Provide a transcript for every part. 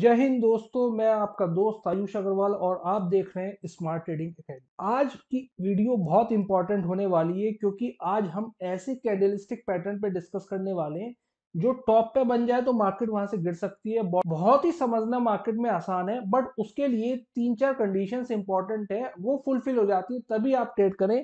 जय हिंद दोस्तों मैं आपका दोस्त आयुष अग्रवाल और आप देख रहे हैं स्मार्ट ट्रेडिंग अकेडमी आज की वीडियो बहुत इंपॉर्टेंट होने वाली है क्योंकि आज हम ऐसे कैंडलिस्टिक पैटर्न पे डिस्कस करने वाले हैं जो टॉप पे बन जाए तो मार्केट वहां से गिर सकती है बहुत ही समझना मार्केट में आसान है बट उसके लिए तीन चार कंडीशंस इंपॉर्टेंट है वो फुलफिल हो जाती है तभी आप ट्रेड करें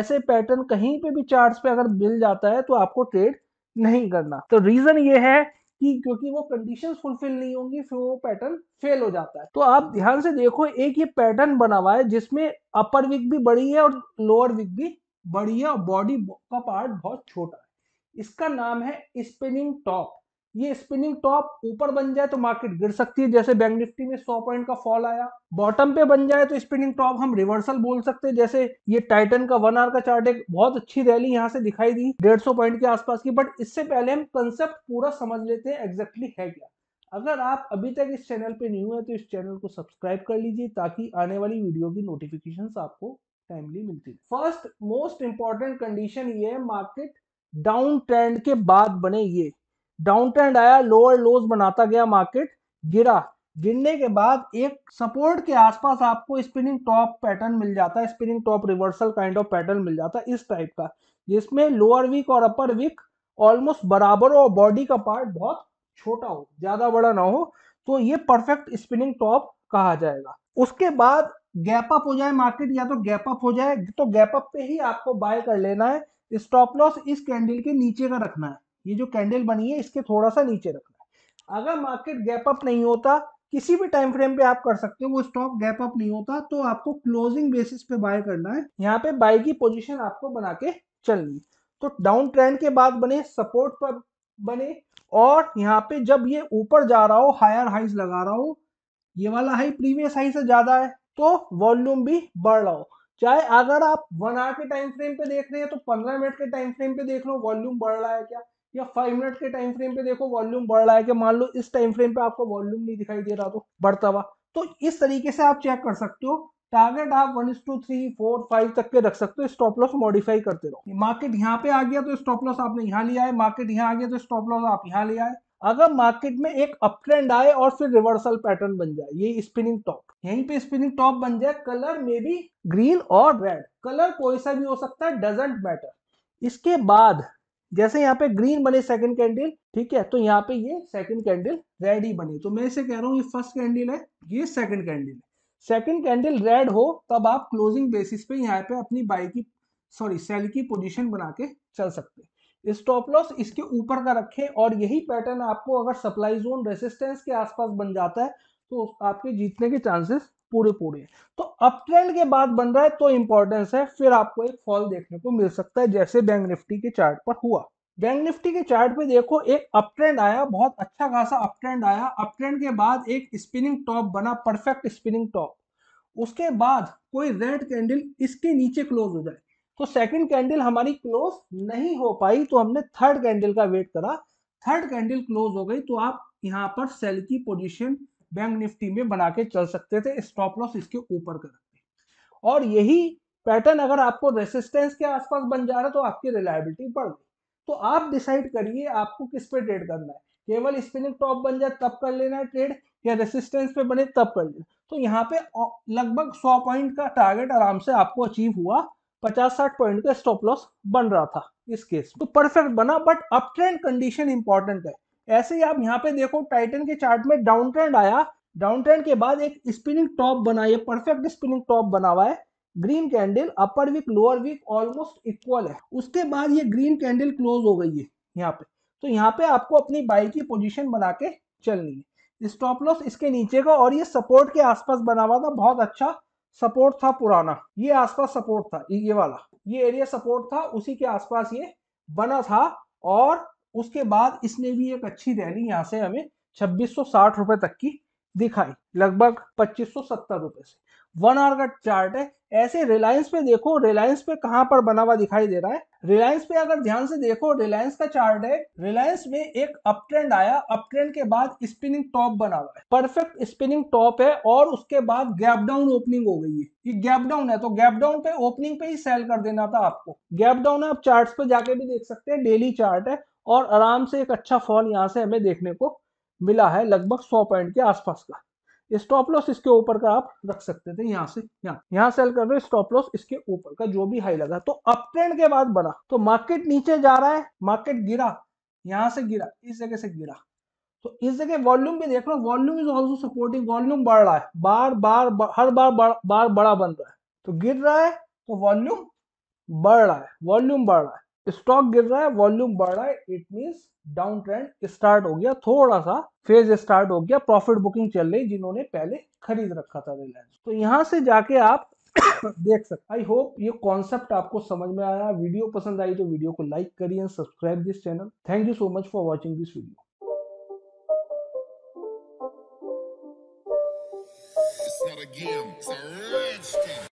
ऐसे पैटर्न कहीं पे भी चार्ट पे अगर मिल जाता है तो आपको ट्रेड नहीं करना तो रीजन ये है कि क्योंकि वो कंडीशंस फुलफिल नहीं होंगी फिर वो पैटर्न फेल हो जाता है तो आप ध्यान से देखो एक ये पैटर्न बना हुआ है जिसमें अपर विक भी बड़ी है और लोअर विक भी बड़ी है और बॉडी का पार्ट बहुत छोटा है इसका नाम है स्पिनिंग टॉप ये स्पिनिंग टॉप ऊपर बन जाए तो मार्केट गिर सकती है जैसे बैंक निफ्टी में 100 पॉइंट का फॉल आया बॉटम पे बन जाए तो स्पिनिंग टॉप हम रिवर्सल बोल सकते हैं जैसे ये टाइटन का वन आर का चार्ट एक बहुत अच्छी रैली यहाँ से दिखाई दी डेढ़ पॉइंट के आसपास की बट इससे पहले हम कंसेप्ट पूरा समझ लेते हैं एग्जैक्टली है क्या अगर आप अभी तक इस चैनल पे न्यू है तो इस चैनल को सब्सक्राइब कर लीजिए ताकि आने वाली वीडियो की नोटिफिकेशन आपको टाइमली मिलती है फर्स्ट मोस्ट इंपॉर्टेंट कंडीशन ये है मार्केट डाउन ट्रेंड के बाद बने ये डाउन ट्रेंड आया लोअर लोज बनाता गया मार्केट गिरा गिरने के बाद एक सपोर्ट के आसपास आपको स्पिनिंग टॉप पैटर्न मिल जाता है spinning top reversal kind of pattern मिल जाता है इस टाइप का जिसमें लोअर विक और अपर वीक ऑलमोस्ट बराबर हो और बॉडी का पार्ट बहुत छोटा हो ज्यादा बड़ा ना हो तो ये परफेक्ट स्पिनिंग टॉप कहा जाएगा उसके बाद गैप अप हो जाए मार्केट या तो गैप अप हो जाए तो गैप अप पे ही आपको बाय कर लेना है स्टॉप लॉस इस कैंडल के नीचे का रखना है ये जो कैंडल बनी है इसके थोड़ा सा नीचे रखना है अगर मार्केट गैप अप नहीं होता किसी भी टाइम फ्रेम पे आप कर सकते हो वो स्टॉक गैप अप नहीं होता तो आपको क्लोजिंग बेसिस पे बाय करना है यहाँ पे बाय की पोजीशन आपको बना के चलनी तो डाउन ट्रेंड के बाद बने सपोर्ट पर बने और यहाँ पे जब ये ऊपर जा रहा हो हायर हाइज लगा रहा हो ये वाला हाई प्रीवियस हाई से ज्यादा है तो वॉल्यूम भी बढ़ रहा हो चाहे अगर आप वन आवर के टाइम फ्रेम पे देख रहे हैं तो पंद्रह मिनट के टाइम फ्रेम पे देख लो वॉल्यूम बढ़ रहा है क्या या फाइव मिनट के टाइम फ्रेम पे देखो वॉल्यूम बढ़ रहा है कि मान लो इस टाइम फ्रेम पे आपको वॉल्यूम नहीं दिखाई दे रहा तो बढ़ता हुआ तो इस तरीके से आप चेक कर सकते हो टारगेट आप one two three four five तक के रख सकते हो स्टॉप लॉस मॉडिफाई करते रहो मार्केट यहाँ पे आ गया तो स्टॉप लॉस आपने यहाँ लिया है मार्केट यहाँ आ गया तो स्टॉप लॉस आप यहाँ लिया है अगर मार्केट में एक अप ट्रेंड आए और फिर रिवर्सल पैटर्न बन जाए ये स्पिनिंग टॉप यहीं पे स्पिनिंग टॉप बन जाए कलर में बी ग्रीन और रेड कलर कोई सा भी हो सकता है डजेंट मैटर इसके बाद जैसे यहाँ पे ग्रीन बने सेकंड कैंडल ठीक है तो यहाँ पे ये सेकंड कैंडल रेड ही बने तो मैं इसे कह रहा हूँ ये फर्स्ट कैंडल है ये सेकंड कैंडल है सेकंड कैंडल रेड हो तब आप क्लोजिंग बेसिस पे यहाँ पे अपनी बाई की सॉरी सेल की पोजीशन बना के चल सकते हैं स्टॉप लॉस इसके ऊपर का रखें और यही पैटर्न आपको अगर सप्लाई जोन रेसिस्टेंस के आसपास बन जाता है तो आपके जीतने के चांसेस पूरे पूरे तो अप ट्रेंड के बाद बन रहा है तो इंपॉर्टेंस है फिर आपको एक फॉल देखने को मिल सकता है जैसे बैंक निफ्टी के चार्ट पर हुआ बैंक निफ्टी के चार्ट पे देखो एक अप ट्रेंड आया बहुत अच्छा खासा अप ट्रेंड आया अप ट्रेंड के बाद एक स्पिनिंग टॉप बना परफेक्ट स्पिनिंग टॉप उसके बाद कोई रेड कैंडल इसके नीचे क्लोज हो जाए तो सेकंड कैंडल हमारी क्लोज नहीं हो पाई तो हमने थर्ड कैंडल का वेट करा थर्ड कैंडल क्लोज हो गई तो आप यहाँ पर सेल की पोजिशन बैंक निफ्टी में बना के चल सकते थे स्टॉप लॉस इसके ऊपर कर रखते और यही पैटर्न अगर आपको रेसिस्टेंस के आसपास बन जा रहा है तो आपकी रिलायबिलिटी बढ़ गई तो आप डिसाइड करिए आपको किस पे ट्रेड करना है केवल स्पिनिंग टॉप बन जाए तब कर लेना है ट्रेड या रेसिस्टेंस पे बने तब कर लेना तो यहाँ पे लगभग 100 पॉइंट का टारगेट आराम से आपको अचीव हुआ 50-60 पॉइंट का स्टॉप लॉस बन रहा था इस केस में तो परफेक्ट बना but up trend condition important है ऐसे ही आप यहाँ पे देखो टाइटन के चार्ट में डाउन ट्रेंड आया डाउन ट्रेंड के बाद एक स्पिनिंग टॉप बना ये परफेक्ट स्पिनिंग टॉप बना हुआ है green candle upper wick lower wick almost equal है उसके बाद ये ग्रीन कैंडल क्लोज हो गई है यहाँ पे तो यहाँ पे आपको अपनी बाई की पोजिशन बना के चलनी है स्टॉप लॉस इसके नीचे का और ये सपोर्ट के आसपास बना हुआ था बहुत अच्छा सपोर्ट था पुराना ये आसपास सपोर्ट था ये वाला ये एरिया सपोर्ट था उसी के आसपास ये बना था और उसके बाद इसने भी एक अच्छी रैली यहाँ से हमें छब्बीस रुपए तक की दिखाई लगभग पच्चीस रुपए से वन आवर का चार्ट है ऐसे रिलायंस पे देखो रिलायंस पे कहां पर बना हुआ दिखाई दे रहा है रिलायंस पे अगर ध्यान से देखो रिलायंस का चार्ट है रिलायंस में एक अप ट्रेंड आया अप ट्रेंड के बाद स्पिनिंग टॉप बना हुआ है परफेक्ट स्पिनिंग टॉप है और उसके बाद गैप डाउन ओपनिंग हो गई है ये गैप डाउन है तो गैप डाउन पे ओपनिंग पे ही सेल कर देना था आपको गैप डाउन आप चार्ट पे जाके भी देख सकते हैं डेली चार्ट है और आराम से एक अच्छा फॉल यहाँ से हमें देखने को मिला है लगभग सौ पॉइंट के आसपास का स्टॉप लॉस इसके ऊपर का आप रख सकते थे यहाँ से यहाँ यहाँ सेल कर रहे हो स्टॉप लॉस इसके ऊपर का जो भी हाई लगा तो अप ट्रेंड के बाद बना तो मार्केट नीचे जा रहा है मार्केट गिरा यहाँ से गिरा इस जगह से गिरा तो इस जगह वॉल्यूम भी देख लो volume is also supporting volume बढ़ रहा है बार बार, हर बार बार बड़ा बन रहा है तो गिर रहा है तो वॉल्यूम बढ़ रहा है वॉल्यूम बढ़ रहा है स्टॉक गिर रहा है वॉल्यूम बढ़ रहा है it means down trend start हो गया थोड़ा सा फेज स्टार्ट हो गया प्रॉफिट बुकिंग चल रही जिन्होंने पहले खरीद रखा था रिलायंस तो यहाँ से जाके आप देख सकते आई होप ये कॉन्सेप्ट आपको समझ में आया वीडियो पसंद आई तो वीडियो को लाइक करिए subscribe this channel thank you so much for watching this video Again, it's a rich thing.